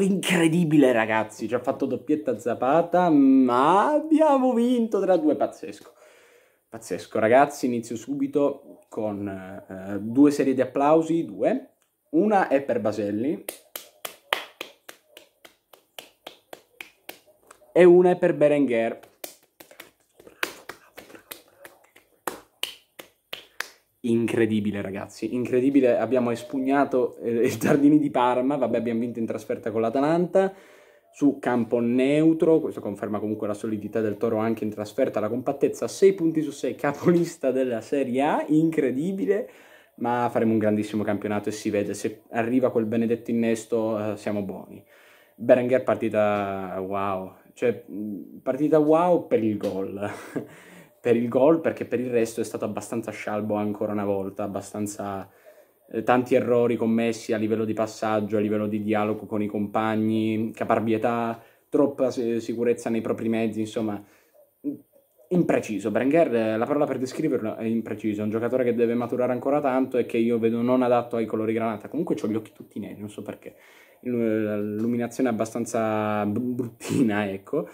incredibile ragazzi, ci ha fatto doppietta Zapata, ma abbiamo vinto tra due pazzesco. Pazzesco ragazzi, inizio subito con eh, due serie di applausi, due. Una è per Baselli e una è per Berenguer. incredibile ragazzi, incredibile, abbiamo espugnato eh, i Giardini di Parma, vabbè abbiamo vinto in trasferta con l'Atalanta, su campo neutro, questo conferma comunque la solidità del Toro anche in trasferta, la compattezza, 6 punti su 6, capolista della Serie A, incredibile, ma faremo un grandissimo campionato e si vede, se arriva quel benedetto innesto eh, siamo buoni. Berenguer partita wow, cioè partita wow per il gol. per il gol, perché per il resto è stato abbastanza scialbo ancora una volta, abbastanza eh, tanti errori commessi a livello di passaggio, a livello di dialogo con i compagni, caparbietà, troppa sicurezza nei propri mezzi, insomma mm, impreciso. Berenguer, eh, la parola per descriverlo è impreciso, è un giocatore che deve maturare ancora tanto e che io vedo non adatto ai colori granata. Comunque ho gli occhi tutti neri, non so perché. Eh, l'illuminazione è abbastanza bruttina, ecco.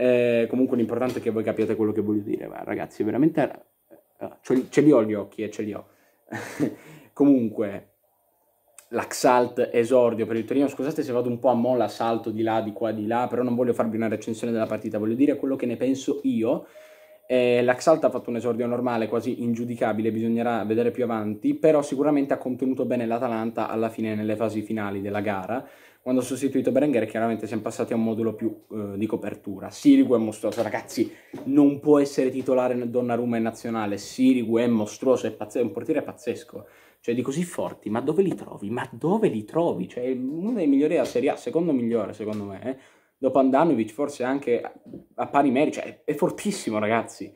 Eh, comunque l'importante è che voi capiate quello che voglio dire, ma ragazzi, veramente eh, eh, ce li ho gli occhi e eh, ce li ho. comunque l'Axalt esordio per il Torino. Scusate se vado un po' a molla, salto di là, di qua, di là, però non voglio farvi una recensione della partita, voglio dire quello che ne penso io. Eh, L'Axalt ha fatto un esordio normale, quasi ingiudicabile, bisognerà vedere più avanti, però sicuramente ha contenuto bene l'Atalanta alla fine nelle fasi finali della gara. Quando ho sostituito Berenguer chiaramente siamo passati a un modulo più eh, di copertura. Sirigu è mostruoso, ragazzi, non può essere titolare nel Donnarumma in nazionale. Sirigu è mostruoso, è, pazz- è un portiere pazzesco. Cioè di così forti, ma dove li trovi? Ma dove li trovi? Cioè uno dei migliori della Serie A, secondo migliore secondo me. Eh? Dopo Andanovic forse anche a pari merito, cioè è, è fortissimo ragazzi.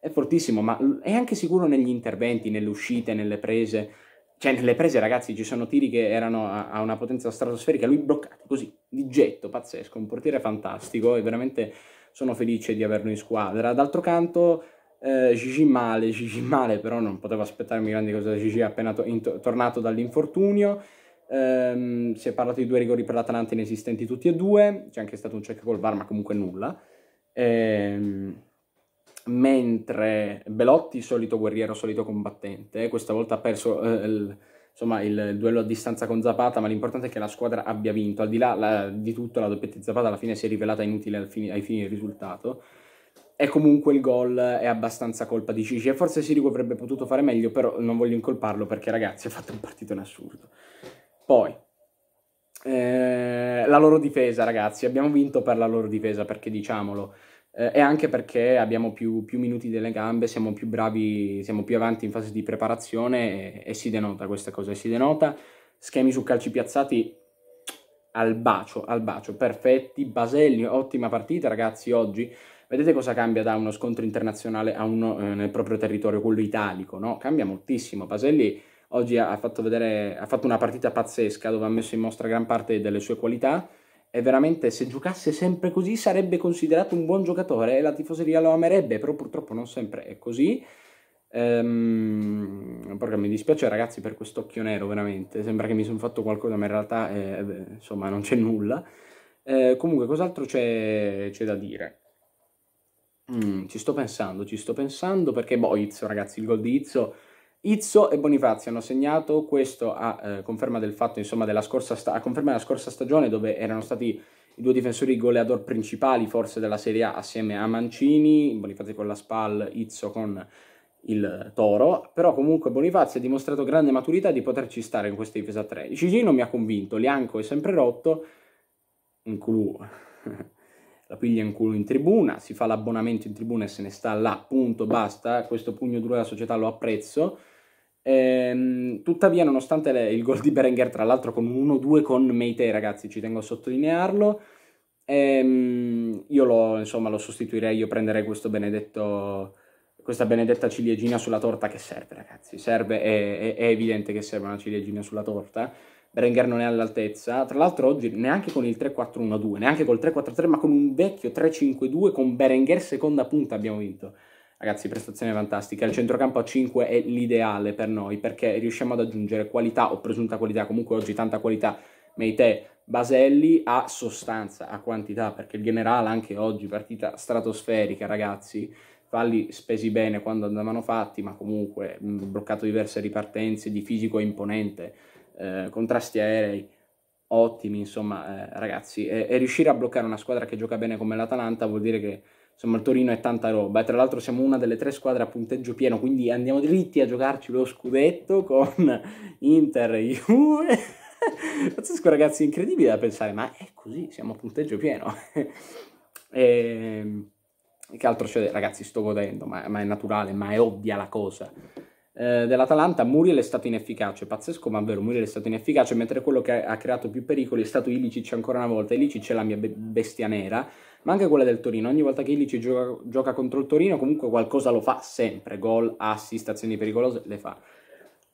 È fortissimo, ma è anche sicuro negli interventi, nelle uscite, nelle prese cioè, nelle prese, ragazzi, ci sono tiri che erano a, a una potenza stratosferica, lui bloccato così, di getto, pazzesco, un portiere fantastico e veramente sono felice di averlo in squadra. D'altro canto, eh, Gigi male, Gigi male, però non potevo aspettarmi grandi cose da Gigi appena to- to- tornato dall'infortunio. Um, si è parlato di due rigori per l'Atalanta inesistenti tutti e due, c'è anche stato un check col VAR ma comunque nulla. Um, mentre Belotti, solito guerriero, solito combattente, eh, questa volta ha perso eh, il, insomma, il, duello a distanza con Zapata, ma l'importante è che la squadra abbia vinto. Al di là la, di tutto, la doppietta di Zapata alla fine si è rivelata inutile ai fini, ai fini del risultato. E comunque il gol è abbastanza colpa di Cici. E forse Sirico avrebbe potuto fare meglio, però non voglio incolparlo perché, ragazzi, ha fatto un partito in assurdo. Poi, eh, la loro difesa, ragazzi, abbiamo vinto per la loro difesa perché diciamolo eh, e anche perché abbiamo più, più, minuti delle gambe, siamo più bravi, siamo più avanti in fase di preparazione e, e si denota questa cosa, si denota schemi su calci piazzati al bacio, al bacio, perfetti, Baselli, ottima partita ragazzi oggi, vedete cosa cambia da uno scontro internazionale a uno eh, nel proprio territorio, quello italico, no? Cambia moltissimo, Baselli oggi ha fatto, vedere, ha fatto una partita pazzesca dove ha messo in mostra gran parte delle sue qualità, è veramente, se giocasse sempre così sarebbe considerato un buon giocatore e la tifoseria lo amerebbe, però purtroppo non sempre è così. Ehm, perché mi dispiace ragazzi per quest'occhio nero, veramente. Sembra che mi sono fatto qualcosa, ma in realtà eh, insomma non c'è nulla. Eh, comunque, cos'altro c'è, da dire? Mm, ci sto pensando, ci sto pensando perché, boh, Izzo, ragazzi, il gol di Izzo Izzo e Bonifazio hanno segnato questo a eh, conferma del fatto, insomma, della scorsa, sta- della scorsa stagione dove erano stati i due difensori goleador principali forse della Serie A assieme a Mancini, Bonifazio con la Spal, Izzo con il Toro, però comunque Bonifazio ha dimostrato grande maturità di poterci stare in questa difesa 3. Cigino mi ha convinto, Lianco è sempre rotto, in culo, la piglia in culo in tribuna, si fa l'abbonamento in tribuna e se ne sta là, punto, basta, questo pugno duro della società lo apprezzo, Ehm, tuttavia, nonostante le, il gol di Berenger, tra l'altro con un 1-2 con Meite, ragazzi, ci tengo a sottolinearlo, ehm, io lo, insomma, lo sostituirei, io prenderei questo benedetto questa benedetta ciliegina sulla torta che serve, ragazzi. Serve, è, è, è, evidente che serve una ciliegina sulla torta. Berenger non è all'altezza. Tra l'altro oggi neanche con il 3-4-1-2, neanche col 3-4-3, ma con un vecchio 3-5-2 con Berenger seconda punta abbiamo vinto. Ragazzi, prestazione fantastica. Il centrocampo a 5 è l'ideale per noi perché riusciamo ad aggiungere qualità o presunta qualità, comunque oggi tanta qualità, Meite, Baselli a sostanza, a quantità, perché il generale anche oggi partita stratosferica, ragazzi. Falli spesi bene quando andavano fatti, ma comunque mh, mm, bloccato diverse ripartenze di fisico imponente, eh, contrasti aerei ottimi, insomma, eh, ragazzi. E, e riuscire a bloccare una squadra che gioca bene come l'Atalanta vuol dire che insomma il Torino è tanta roba e tra l'altro siamo una delle tre squadre a punteggio pieno quindi andiamo dritti a giocarci lo scudetto con Inter e Juve pazzesco ragazzi incredibile da pensare ma è così siamo a punteggio pieno e, ehm, che altro c'è ragazzi sto godendo ma, ma, è naturale ma è ovvia la cosa eh, dell'Atalanta Muriel è stato inefficace pazzesco ma vero Muriel è stato inefficace mentre quello che ha creato più pericoli è stato Ilicic ancora una volta Ilicic è la mia bestia nera ma anche quella del Torino. Ogni volta che Illich gioca, gioca contro il Torino, comunque qualcosa lo fa sempre: gol, assist, azioni pericolose le fa.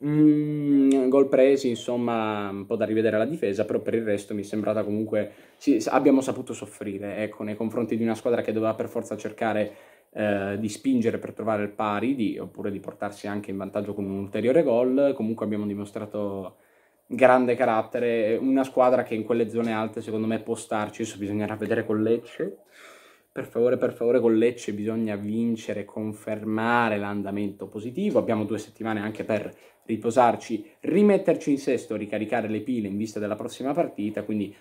Mm, gol presi, insomma, un po' da rivedere la difesa, però per il resto mi è sembrata comunque sì, abbiamo saputo soffrire ecco, nei confronti di una squadra che doveva per forza cercare eh, di spingere per trovare il pari di, oppure di portarsi anche in vantaggio con un ulteriore gol. Comunque abbiamo dimostrato grande carattere, una squadra che in quelle zone alte secondo me può starci, adesso bisognerà vedere con Lecce. Per favore, per favore, con Lecce bisogna vincere, confermare l'andamento positivo. Abbiamo due settimane anche per riposarci, rimetterci in sesto, ricaricare le pile in vista della prossima partita, quindi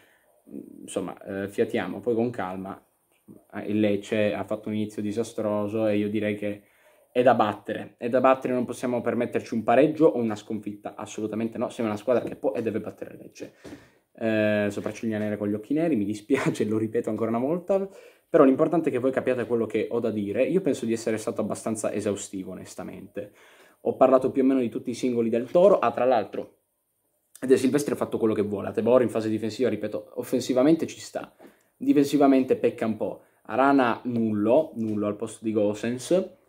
mm, insomma eh, fiatiamo, poi con calma. Il Lecce ha fatto un inizio disastroso e io direi che è da battere, è da battere, non possiamo permetterci un pareggio o una sconfitta, assolutamente no, siamo una squadra che può e deve battere legge. Eh, sopracciglia nera con gli occhi neri, mi dispiace, lo ripeto ancora una volta, però l'importante è che voi capiate quello che ho da dire, io penso di essere stato abbastanza esaustivo onestamente, ho parlato più o meno di tutti i singoli del Toro, ah tra l'altro De Silvestri ha fatto quello che vuole, a Tebor in fase difensiva, ripeto, offensivamente ci sta, difensivamente pecca un po', Arana nullo, nullo al posto di Gosens,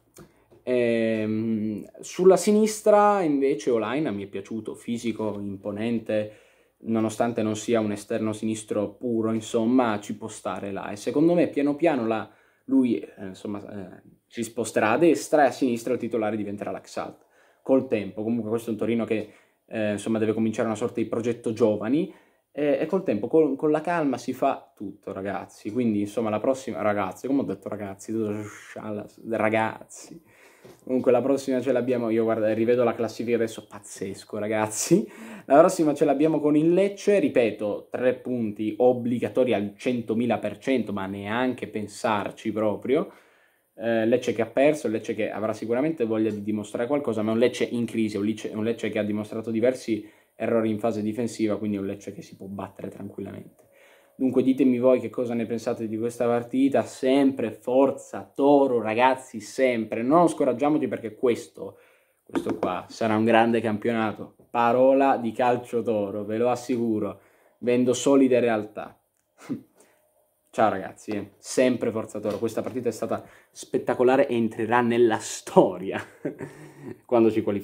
Ehm, sulla sinistra invece Olaina mi è piaciuto, fisico, imponente, nonostante non sia un esterno sinistro puro, insomma, ci può stare là. E secondo me piano piano là, lui eh, insomma, eh, si sposterà a destra e a sinistra il titolare diventerà l'Axalt. Col tempo, comunque questo è un Torino che eh, insomma, deve cominciare una sorta di progetto giovani e col tempo, con, con la calma si fa tutto, ragazzi. Quindi, insomma, la prossima, ragazzi, come ho detto ragazzi, ragazzi, Comunque la prossima ce l'abbiamo, io guarda, rivedo la classifica adesso, pazzesco ragazzi. La prossima ce l'abbiamo con il Lecce, ripeto, tre punti obbligatori al 100.000%, ma neanche pensarci proprio. Eh, Lecce che ha perso, Lecce che avrà sicuramente voglia di dimostrare qualcosa, ma è un Lecce in crisi, è un Lecce che ha dimostrato diversi errori in fase difensiva, quindi è un Lecce che si può battere tranquillamente. Dunque ditemi voi che cosa ne pensate di questa partita, sempre forza Toro ragazzi, sempre, non scoraggiamoci perché questo, questo qua sarà un grande campionato, parola di calcio Toro, ve lo assicuro, vendo solide realtà. Ciao ragazzi, eh. sempre Forza Toro, questa partita è stata spettacolare e entrerà nella storia quando ci qualifichiamo.